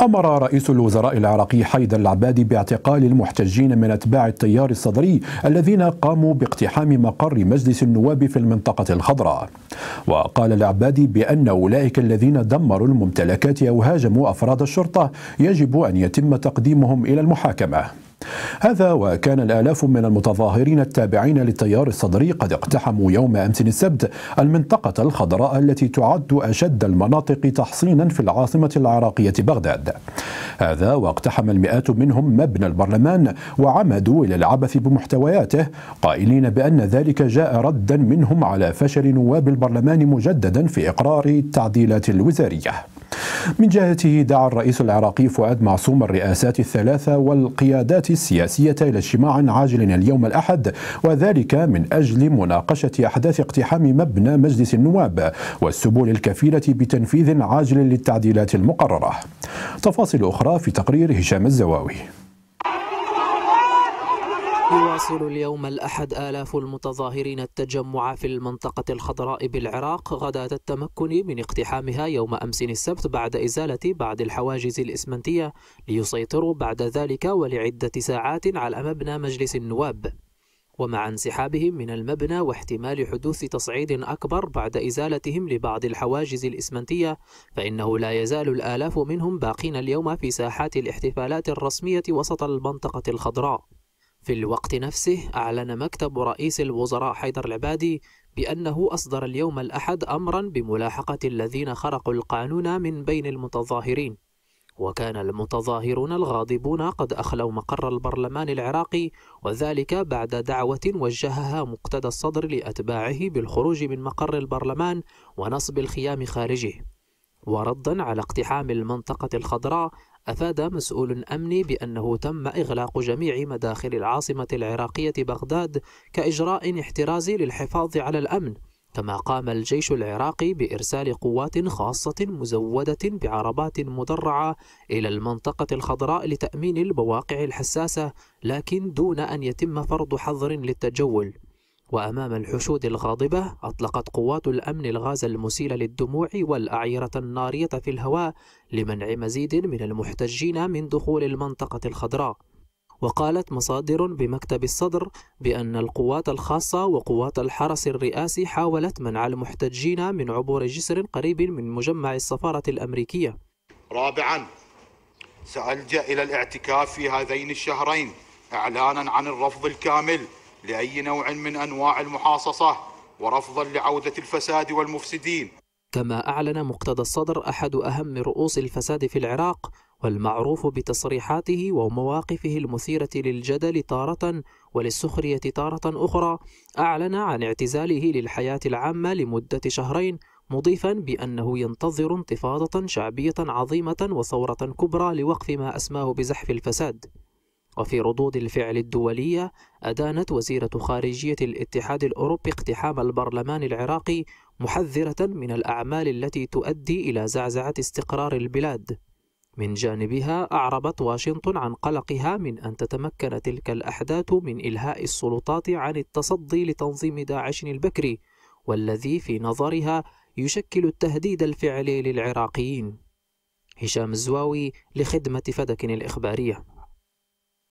أمر رئيس الوزراء العراقي حيدر العبادي باعتقال المحتجين من أتباع التيار الصدري الذين قاموا باقتحام مقر مجلس النواب في المنطقة الخضراء وقال العبادي بأن أولئك الذين دمروا الممتلكات أو هاجموا أفراد الشرطة يجب أن يتم تقديمهم إلى المحاكمة هذا وكان الآلاف من المتظاهرين التابعين للتيار الصدري قد اقتحموا يوم أمس السبت المنطقة الخضراء التي تعد أشد المناطق تحصينا في العاصمة العراقية بغداد هذا واقتحم المئات منهم مبنى البرلمان وعمدوا إلى العبث بمحتوياته قائلين بأن ذلك جاء ردا منهم على فشل نواب البرلمان مجددا في إقرار التعديلات الوزارية من جهته دعا الرئيس العراقي فؤاد معصوم الرئاسات الثلاثة والقيادات السياسية إلى اجتماع عاجل اليوم الأحد وذلك من أجل مناقشة أحداث اقتحام مبنى مجلس النواب والسبل الكفيلة بتنفيذ عاجل للتعديلات المقررة تفاصيل أخرى في تقرير هشام الزواوي يواصل اليوم الأحد آلاف المتظاهرين التجمع في المنطقة الخضراء بالعراق غداة التمكن من اقتحامها يوم أمس السبت بعد إزالة بعض الحواجز الإسمنتية ليسيطروا بعد ذلك ولعدة ساعات على مبنى مجلس النواب ومع انسحابهم من المبنى واحتمال حدوث تصعيد أكبر بعد إزالتهم لبعض الحواجز الإسمنتية فإنه لا يزال الآلاف منهم باقين اليوم في ساحات الاحتفالات الرسمية وسط المنطقة الخضراء في الوقت نفسه أعلن مكتب رئيس الوزراء حيدر العبادي بأنه أصدر اليوم الأحد أمرا بملاحقة الذين خرقوا القانون من بين المتظاهرين وكان المتظاهرون الغاضبون قد أخلوا مقر البرلمان العراقي وذلك بعد دعوة وجهها مقتدى الصدر لأتباعه بالخروج من مقر البرلمان ونصب الخيام خارجه وردا على اقتحام المنطقة الخضراء أفاد مسؤول أمني بأنه تم إغلاق جميع مداخل العاصمة العراقية بغداد كإجراء احترازي للحفاظ على الأمن كما قام الجيش العراقي بإرسال قوات خاصة مزودة بعربات مدرعة إلى المنطقة الخضراء لتأمين البواقع الحساسة لكن دون أن يتم فرض حظر للتجول وأمام الحشود الغاضبة أطلقت قوات الأمن الغاز المسيل للدموع والأعيرة النارية في الهواء لمنع مزيد من المحتجين من دخول المنطقة الخضراء وقالت مصادر بمكتب الصدر بأن القوات الخاصة وقوات الحرس الرئاسي حاولت منع المحتجين من عبور جسر قريب من مجمع السفارة الأمريكية رابعا سألجأ إلى الاعتكاف في هذين الشهرين إعلانا عن الرفض الكامل لأي نوع من أنواع المحاصصة ورفضا لعودة الفساد والمفسدين كما أعلن مقتدى الصدر أحد أهم رؤوس الفساد في العراق والمعروف بتصريحاته ومواقفه المثيرة للجدل تارة وللسخرية تارة أخرى أعلن عن اعتزاله للحياة العامة لمدة شهرين مضيفا بأنه ينتظر انتفاضة شعبية عظيمة وثورة كبرى لوقف ما أسماه بزحف الفساد وفي ردود الفعل الدولية أدانت وزيرة خارجية الاتحاد الأوروبي اقتحام البرلمان العراقي محذرة من الأعمال التي تؤدي إلى زعزعة استقرار البلاد من جانبها أعربت واشنطن عن قلقها من أن تتمكن تلك الأحداث من إلهاء السلطات عن التصدي لتنظيم داعش البكري والذي في نظرها يشكل التهديد الفعلي للعراقيين هشام الزواوي لخدمة فدك الإخبارية